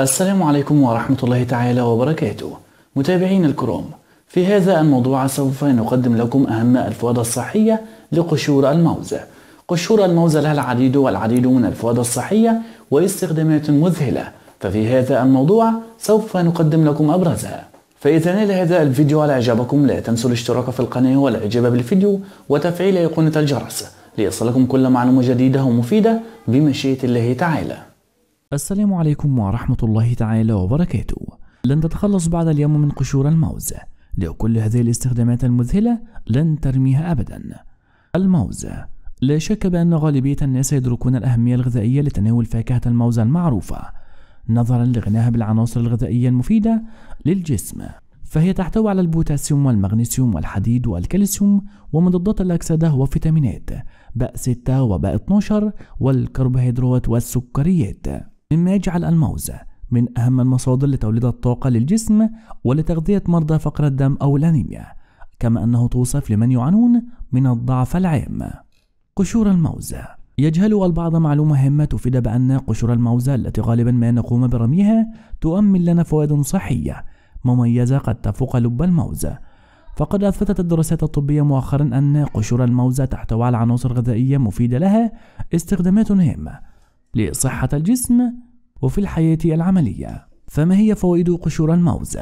السلام عليكم ورحمة الله تعالى وبركاته متابعينا الكرام في هذا الموضوع سوف نقدم لكم أهم الفوائد الصحية لقشور الموزة قشور الموزة لها العديد والعديد من الفوائد الصحية واستخدامات مذهلة ففي هذا الموضوع سوف نقدم لكم أبرزها فإذا نال هذا الفيديو على إعجابكم لا تنسوا الاشتراك في القناة والإعجاب بالفيديو وتفعيل أيقونة الجرس ليصلكم كل معلومة جديدة ومفيدة بمشيئة الله تعالى السلام عليكم ورحمة الله تعالى وبركاته لن تتخلص بعد اليوم من قشور الموز لكل هذه الاستخدامات المذهلة لن ترميها أبدا الموز لا شك بأن غالبية الناس يدركون الأهمية الغذائية لتناول فاكهة الموز المعروفة نظرا لغناها بالعناصر الغذائية المفيدة للجسم فهي تحتوي على البوتاسيوم والمغنيسيوم والحديد والكالسيوم ومضادات الأكسدة وفيتامينات ب 6 وبأ 12 والكربوهيدرات والسكريات مما يجعل الموز من أهم المصادر لتوليد الطاقة للجسم ولتغذية مرضى فقر الدم أو الأنيميا كما أنه توصف لمن يعانون من الضعف العام قشور الموز يجهل البعض معلومة هامة تفيد بأن قشور الموز التي غالبا ما نقوم برميها تؤمن لنا فوائد صحية مميزة قد تفوق لب الموز فقد أثبتت الدراسات الطبية مؤخرا أن قشور الموز تحتوي على عناصر غذائية مفيدة لها استخدامات هامة لصحة الجسم وفي الحياة العملية فما هي فوائد قشور الموز؟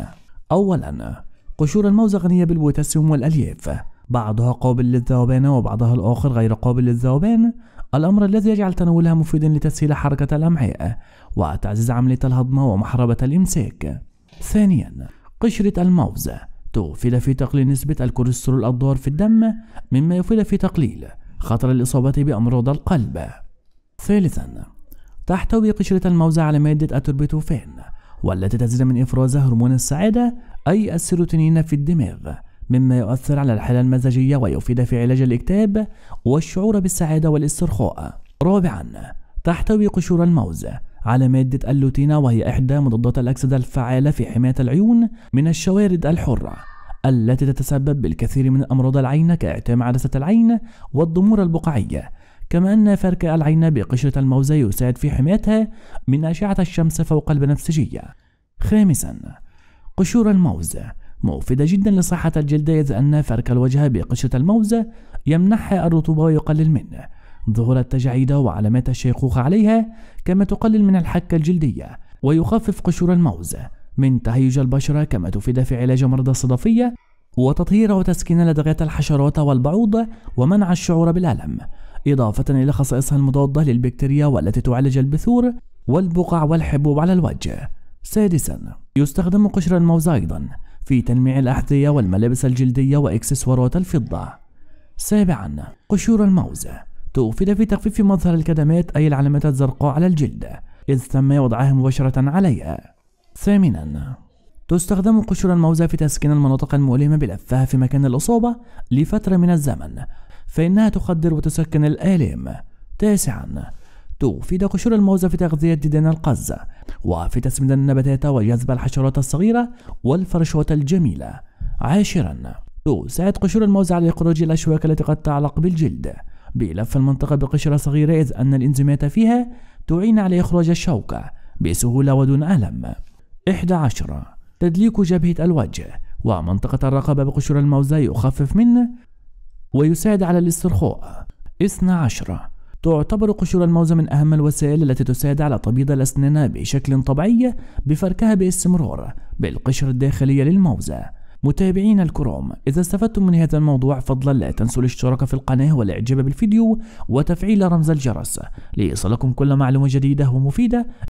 أولا قشور الموز غنية بالبوتاسيوم والألياف بعضها قابل للذوبان وبعضها الآخر غير قابل للذوبان الأمر الذي يجعل تناولها مفيدا لتسهيل حركة الأمعاء وتعزيز عملية الهضم ومحاربة الإمساك ثانيا قشرة الموز تفيد في تقليل نسبة الكوليسترول الضار في الدم مما يفيد في تقليل خطر الإصابة بأمراض القلب ثالثا تحتوي قشرة الموزة على مادة التربيتوفان والتي تزيد من إفراز هرمون السعادة أي السيروتونين في الدماغ مما يؤثر على الحالة المزاجية ويفيد في علاج الاكتئاب والشعور بالسعادة والاسترخاء رابعا تحتوي قشور الموز على مادة اللوتينا وهي إحدى مضادات الأكسدة الفعالة في حماية العيون من الشوارد الحرة التي تتسبب بالكثير من أمراض العين كإعتام عدسة العين والضمور البقعية كما أن فرك العين بقشرة الموزة يساعد في حمايتها من أشعة الشمس فوق البنفسجية خامسا قشور الموز مفيدة جدا لصحة الجلد إذ أن فرك الوجه بقشرة الموز يمنحها الرطوبة ويقلل من ظهور التجاعيد وعلامات الشيخوخة عليها كما تقلل من الحكة الجلدية ويخفف قشور الموز من تهيج البشرة كما تفيد في علاج مرضى الصدفية وتطهير وتسكين لدغات الحشرات والبعوض ومنع الشعور بالألم إضافة إلى خصائصها المضادة للبكتيريا والتي تعالج البثور والبقع والحبوب على الوجه. سادسا يستخدم قشر الموز أيضا في تلميع الأحذية والملابس الجلدية وإكسسوارات الفضة. سابعا قشور الموز تؤفد في تخفيف مظهر الكدمات أي العلامات الزرقاء على الجلد إذ تم وضعها مباشرة عليها. ثامنا تستخدم قشور الموز في تسكين المناطق المؤلمة بلفها في مكان الإصابة لفترة من الزمن فإنها تخدر وتسكن الآلام تاسعا تفيد قشور الموز في تغذية ديدان القز وفي تسميد النباتات وجذب الحشرات الصغيرة والفرشوة الجميلة عاشرا تساعد قشور الموز على إخراج الأشواك التي قد تعلق بالجلد بلف المنطقة بقشرة صغيرة إذ أن الإنزيمات فيها تعين على إخراج الشوكة بسهولة ودون ألم 11 تدليك جبهة الوجه ومنطقة الرقبة بقشور الموز يخفف من ويساعد على الاسترخاء 12 تعتبر قشور الموز من أهم الوسائل التي تساعد على تبييض الأسنان بشكل طبيعي بفركها باستمرار بالقشرة الداخلية للموزة متابعين الكرام إذا استفدتم من هذا الموضوع فضلا لا تنسوا الاشتراك في القناة والإعجاب بالفيديو وتفعيل رمز الجرس ليصلكم كل معلومة جديدة ومفيدة